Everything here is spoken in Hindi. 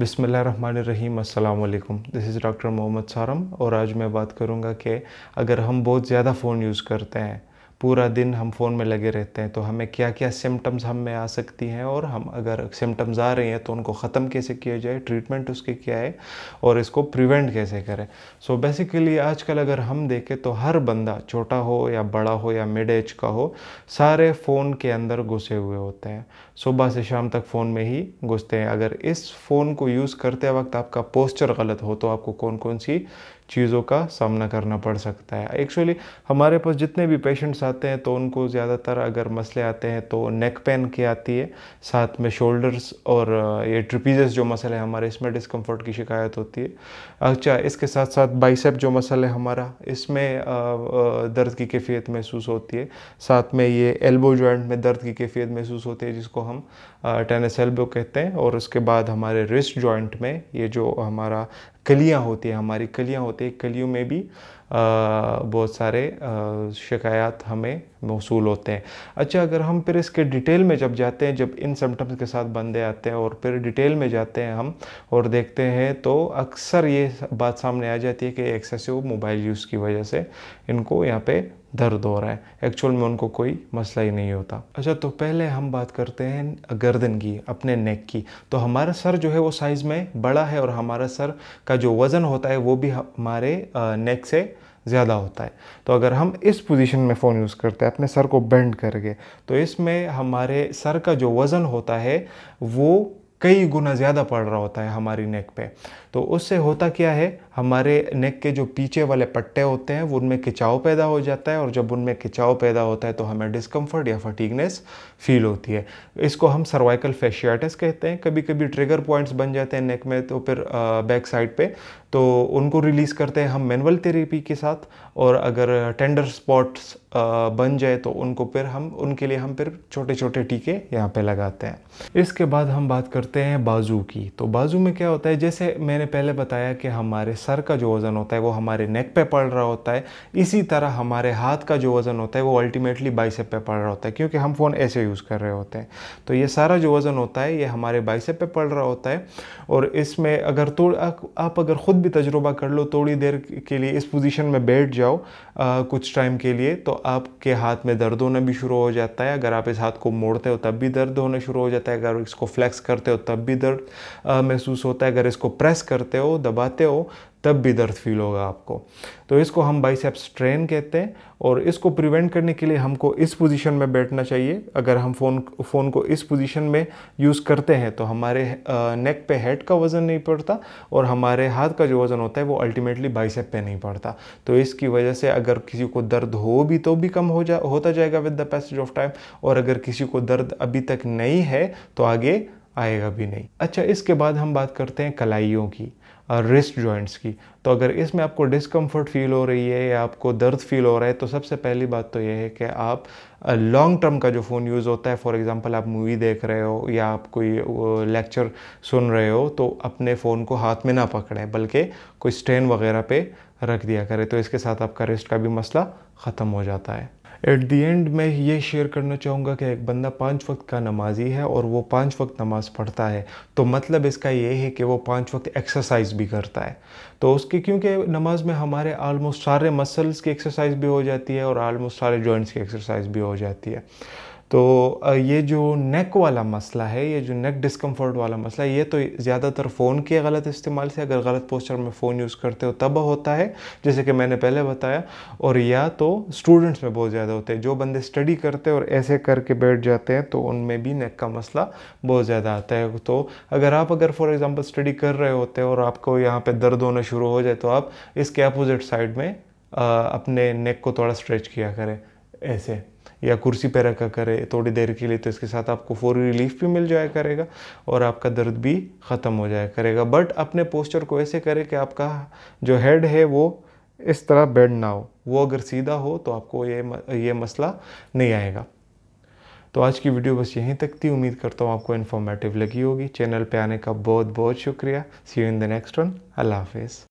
बिसमीम अल्लाम दिस इज़ डॉक्टर मोहम्मद सारम और आज मैं बात करूँगा कि अगर हम बहुत ज़्यादा फ़ोन यूज़ करते हैं पूरा दिन हम फ़ोन में लगे रहते हैं तो हमें क्या क्या सिम्टम्स हम में आ सकती हैं और हम अगर सिम्टम्स आ रही हैं तो उनको ख़त्म कैसे किया जाए ट्रीटमेंट उसके क्या है और इसको प्रिवेंट कैसे करें सो so बेसिकली आजकल अगर हम देखें तो हर बंदा छोटा हो या बड़ा हो या मिड एज का हो सारे फ़ोन के अंदर घुसे हुए होते हैं सुबह से शाम तक फ़ोन में ही घुसते हैं अगर इस फ़ोन को यूज़ करते वक्त आपका पोस्चर गलत हो तो आपको कौन कौन सी चीज़ों का सामना करना पड़ सकता है एक्चुअली हमारे पास जितने भी पेशेंट्स आते हैं तो उनको ज़्यादातर अगर मसले आते हैं तो नेक पेन की आती है साथ में शोल्डर्स और ये ट्रिपीजेस जो मसले हमारे इसमें डिस्कम्फर्ट की शिकायत होती है अच्छा इसके साथ साथ बाइसेप जो मसल है हमारा इसमें दर्द की कैफियत महसूस होती है साथ में ये एल्बो जॉइंट में दर्द की कैफियत महसूस होती है जिसको हम टेनिस एल्बो कहते हैं और उसके बाद हमारे रिस्ट जॉइंट में ये जो हमारा कलियाँ होती है हमारी कलियाँ होती है कलियों में भी बहुत सारे शिकायत हमें मौसू होते हैं अच्छा अगर हम फिर इसके डिटेल में जब जाते हैं जब इन सिम्टम्स के साथ बंदे आते हैं और फिर डिटेल में जाते हैं हम और देखते हैं तो अक्सर ये बात सामने आ जाती है कि एक्सेसिव मोबाइल यूज़ की वजह से इनको यहाँ पे दर्द हो रहा है एक्चुअल में उनको कोई मसला ही नहीं होता अच्छा तो पहले हम बात करते हैं गर्दन की अपने नेक की तो हमारा सर जो है वो साइज़ में बड़ा है और हमारा सर का जो वज़न होता है वो भी हमारे नेक से ज़्यादा होता है तो अगर हम इस पोजीशन में फ़ोन यूज़ करते हैं अपने सर को बेंड करके तो इसमें हमारे सर का जो वज़न होता है वो कई गुना ज़्यादा पड़ रहा होता है हमारी नेक पे तो उससे होता क्या है हमारे नेक के जो पीछे वाले पट्टे होते हैं उनमें खिंचाव पैदा हो जाता है और जब उनमें खिंचाव पैदा होता है तो हमें डिस्कम्फर्ट या फटीगनेस फील होती है इसको हम सर्वाइकल फेशियाटिस कहते हैं कभी कभी ट्रिगर पॉइंट्स बन जाते हैं नेक में तो फिर बैक साइड पर तो उनको रिलीज़ करते हैं हम मैनुअल थेरेपी के साथ और अगर टेंडर स्पॉट्स बन जाए तो उनको फिर हम उनके लिए हम फिर छोटे छोटे टीके यहाँ पर लगाते हैं इसके बाद हम बात करते करते हैं बाजू की तो बाजू में क्या होता है जैसे मैंने पहले बताया कि हमारे सर का जो वज़न होता है वो हमारे नेक पे पड़ रहा होता है इसी तरह हमारे हाथ का जो वज़न होता है वो अल्टीमेटली बाइसेप पे पड़ रहा होता है क्योंकि हम फ़ोन ऐसे यूज़ कर रहे होते हैं तो ये सारा जो वज़न होता है ये हमारे बाइसेप पे पड़ रहा होता है और इसमें अगर तो आप अगर ख़ुद भी तजुर्बा कर लो थोड़ी देर के लिए इस पोजिशन में बैठ जाओ आ, कुछ टाइम के लिए तो आपके हाथ में दर्द होना भी शुरू हो जाता है अगर आप इस हाथ को मोड़ते हो तब भी दर्द होना शुरू हो जाता है अगर इसको फ्लैक्स करते हो हो तब भी दर्द महसूस होता है अगर इसको प्रेस करते हो दबाते हो तब भी दर्द फील होगा आपको तो इसको हम बाइसेप स्ट्रेन कहते हैं और इसको प्रिवेंट करने के लिए हमको इस पोजीशन में बैठना चाहिए अगर हम फ़ोन फ़ोन को इस पोजीशन में यूज़ करते हैं तो हमारे नेक पे हेड का वज़न नहीं पड़ता और हमारे हाथ का जो वज़न होता है वो अल्टीमेटली बाइसेप पे नहीं पड़ता तो इसकी वजह से अगर किसी को दर्द हो भी तो भी कम हो जा होता जाएगा with the passage of time और अगर किसी को दर्द अभी तक नहीं है तो आगे आएगा भी नहीं अच्छा इसके बाद हम बात करते हैं कलाइयों की और रिस्ट जॉइंट्स की तो अगर इसमें आपको डिस्कम्फर्ट फील हो रही है या आपको दर्द फील हो रहा है तो सबसे पहली बात तो यह है कि आप लॉन्ग टर्म का जो फ़ोन यूज़ होता है फॉर एग्जांपल आप मूवी देख रहे हो या आप कोई लेक्चर सुन रहे हो तो अपने फ़ोन को हाथ में ना पकड़ें बल्कि कोई स्टैंड वगैरह पे रख दिया करें तो इसके साथ आपका रिस्ट का भी मसला ख़त्म हो जाता है एट दी एंड मैं ये शेयर करना चाहूँगा कि एक बंदा पाँच वक्त का नमाजी है और वो पाँच वक्त नमाज़ पढ़ता है तो मतलब इसका ये है कि वो पाँच वक्त एक्सरसाइज भी करता है तो उसकी क्योंकि नमाज में हमारे आलमोस्ट सारे मसल्स की एक्सरसाइज भी हो जाती है और आलमोस्ट सारे जॉइंट्स की एक्सरसाइज भी हो जाती है तो ये जो नेक वाला मसला है ये जो नेक डिस्कम्फर्ट वाला मसला है ये तो ज़्यादातर फ़ोन के गलत इस्तेमाल से अगर गलत पोस्चर में फ़ोन यूज़ करते हो तब होता है जैसे कि मैंने पहले बताया और या तो स्टूडेंट्स में बहुत ज़्यादा होते हैं जो बंदे स्टडी करते हैं और ऐसे करके बैठ जाते हैं तो उनमें भी नेक का मसला बहुत ज़्यादा आता है तो अगर आप अगर फॉर एग्ज़ाम्पल स्टडी कर रहे होते हैं और आपको यहाँ पर दर्द होना शुरू हो जाए तो आप इसके अपोज़िट साइड में अपने नेक को थोड़ा स्ट्रेच किया करें ऐसे या कुर्सी पे रखा करें थोड़ी देर के लिए तो इसके साथ आपको फोरी रिलीफ भी मिल जाया करेगा और आपका दर्द भी ख़त्म हो जाया करेगा बट अपने पोस्चर को ऐसे करें कि आपका जो हेड है वो इस तरह बेड ना हो वो अगर सीधा हो तो आपको ये ये मसला नहीं आएगा तो आज की वीडियो बस यहीं तक थी उम्मीद करता हूँ आपको इन्फॉर्मेटिव लगी होगी चैनल पे आने का बहुत बहुत शुक्रिया see you in the next one अल्लाह हाफिज़